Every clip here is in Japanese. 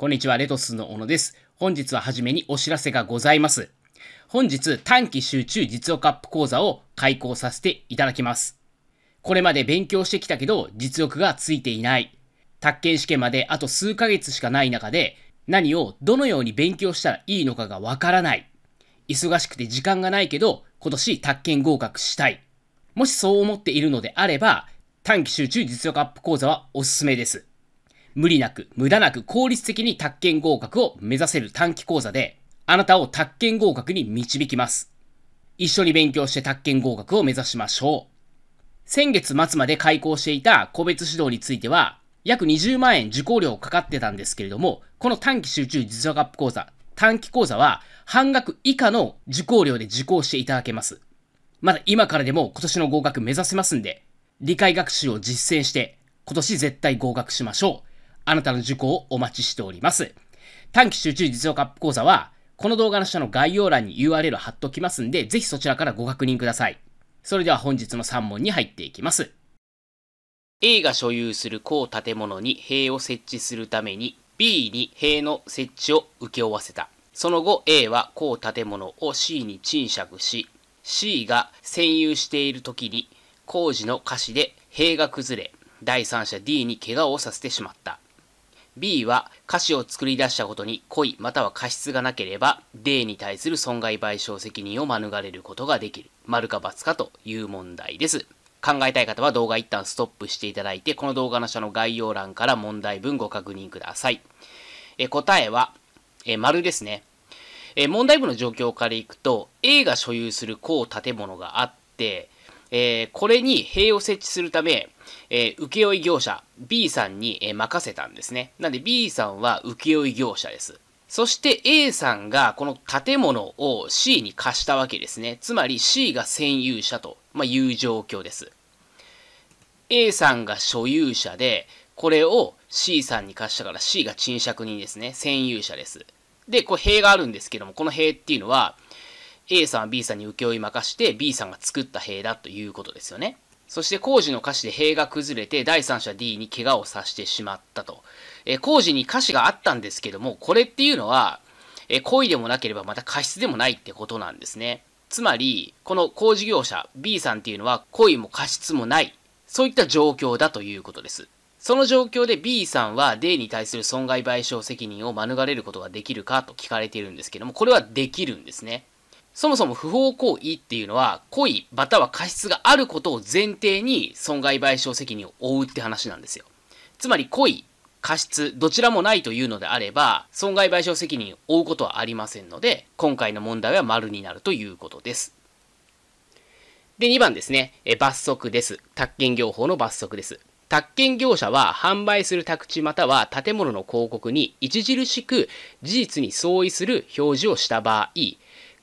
こんにちは、レトスの小野です。本日は初めにお知らせがございます。本日、短期集中実力アップ講座を開講させていただきます。これまで勉強してきたけど、実力がついていない。宅建試験まであと数ヶ月しかない中で、何をどのように勉強したらいいのかがわからない。忙しくて時間がないけど、今年、宅建合格したい。もしそう思っているのであれば、短期集中実力アップ講座はおすすめです。無理なく、無駄なく効率的に宅建合格を目指せる短期講座で、あなたを宅建合格に導きます。一緒に勉強して宅建合格を目指しましょう。先月末まで開講していた個別指導については、約20万円受講料かかってたんですけれども、この短期集中実力アップ講座、短期講座は半額以下の受講料で受講していただけます。まだ今からでも今年の合格目指せますんで、理解学習を実践して今年絶対合格しましょう。あなたの受講をお待ちしております。短期集中実用カップ講座はこの動画の下の概要欄に URL 貼っときますんで、ぜひそちらからご確認ください。それでは本日の3問に入っていきます。A が所有する高建物に塀を設置するために B に塀の設置を請け負わせた。その後 A はこう建物を C に賃借し、C が占有している時に工事の瑕疵で塀が崩れ、第三者 D に怪我をさせてしまった。B は瑕疵を作り出したことに故意または過失がなければ D に対する損害賠償責任を免れることができる。丸か×かという問題です。考えたい方は動画一旦ストップしていただいて、この動画の下の概要欄から問題文ご確認ください。え答えは、え丸ですね。え問題文の状況からいくと、A が所有するこう建物があって、えこれに塀を設置するため、えー、請負業者 B さんに、え任せたんですね。なんで B さんは請負業者です。そして A さんがこの建物を C に貸したわけですね。つまり C が占有者という状況です。A さんが所有者で、これを C さんに貸したから C が賃借人ですね。占有者です。で、これ塀があるんですけども、この塀っていうのは A さんは B さんに請負い任して B さんが作った塀だということですよね。そして工事の歌詞で塀が崩れて第三者 D に怪我をさせてしまったと。えー、工事に歌詞があったんですけども、これっていうのは、えー、故意でもなければまた過失でもないってことなんですね。つまり、この工事業者 B さんっていうのは故意も過失もない、そういった状況だということです。その状況で B さんは D に対する損害賠償責任を免れることができるかと聞かれているんですけども、これはできるんですね。そもそも不法行為っていうのは、故意または過失があることを前提に損害賠償責任を負うって話なんですよ。つまり故意、過失、どちらもないというのであれば、損害賠償責任を負うことはありませんので、今回の問題は丸になるということです。で、2番ですね。え罰則です。宅建業法の罰則です。宅建業者は販売する宅地または建物の広告に著しく事実に相違する表示をした場合、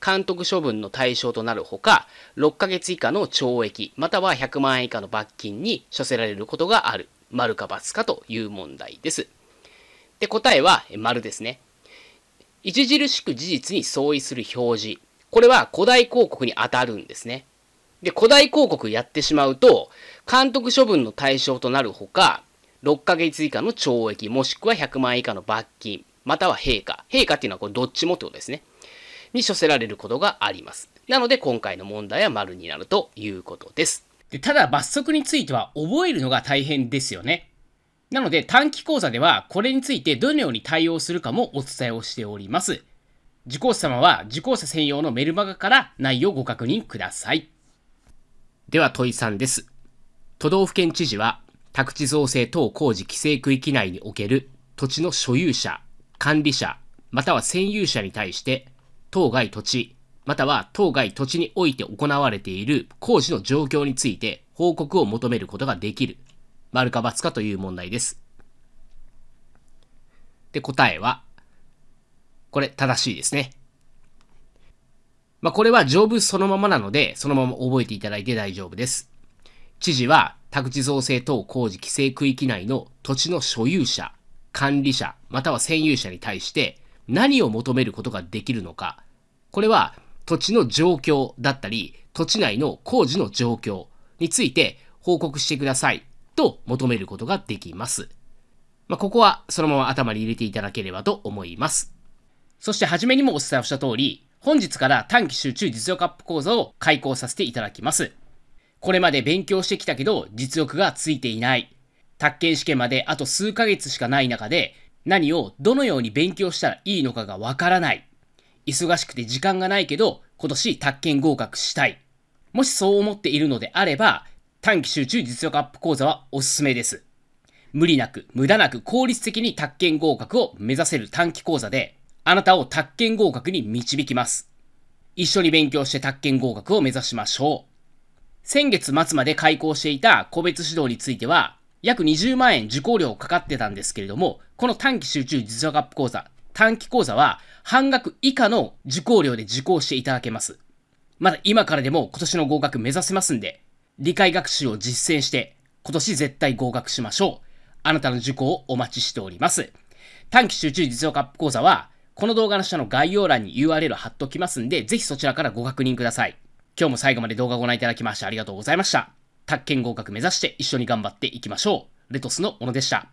監督処分の対象となるほか、6ヶ月以下の懲役、または100万円以下の罰金に処せられることがある。丸か×かという問題です。で、答えは丸ですね。著しく事実に相違する表示。これは古代広告に当たるんですね。で、古代広告やってしまうと、監督処分の対象となるほか、6ヶ月以下の懲役、もしくは100万円以下の罰金、または陛下。陛下っていうのはこれどっちもってことですね。に処せられることがあります。なので今回の問題は丸になるということです。でただ罰則については覚えるのが大変ですよね。なので短期講座ではこれについてどのように対応するかもお伝えをしております。受講者様は受講者専用のメルマガから内容をご確認ください。では問い3です。都道府県知事は宅地造成等工事規制区域内における土地の所有者、管理者、または占有者に対して当該土地、または当該土地において行われている工事の状況について報告を求めることができる。丸か×かという問題です。で、答えは、これ正しいですね。まあ、これは条文そのままなので、そのまま覚えていただいて大丈夫です。知事は、宅地造成等工事規制区域内の土地の所有者、管理者、または占有者に対して、何を求めることができるのか。これは土地の状況だったり、土地内の工事の状況について報告してくださいと求めることができます。まあ、ここはそのまま頭に入れていただければと思います。そして初めにもお伝えをした通り、本日から短期集中実力アップ講座を開講させていただきます。これまで勉強してきたけど実力がついていない。宅建試験まであと数ヶ月しかない中で何をどのように勉強したらいいのかがわからない。忙しくて時間がないけど、今年宅建合格したい。もしそう思っているのであれば、短期集中実力アップ講座はおすすめです。無理なく、無駄なく効率的に宅建合格を目指せる短期講座で、あなたを宅建合格に導きます。一緒に勉強して宅建合格を目指しましょう。先月末まで開講していた個別指導については、約20万円受講料かかってたんですけれども、この短期集中実力アップ講座、短期講座は半額以下の受講料で受講していただけます。まだ今からでも今年の合格目指せますんで、理解学習を実践して、今年絶対合格しましょう。あなたの受講をお待ちしております。短期集中実力アップ講座は、この動画の下の概要欄に URL 貼っときますんで、ぜひそちらからご確認ください。今日も最後まで動画をご覧いただきましてありがとうございました。宅建合格目指して一緒に頑張っていきましょう。レトスの小野でした。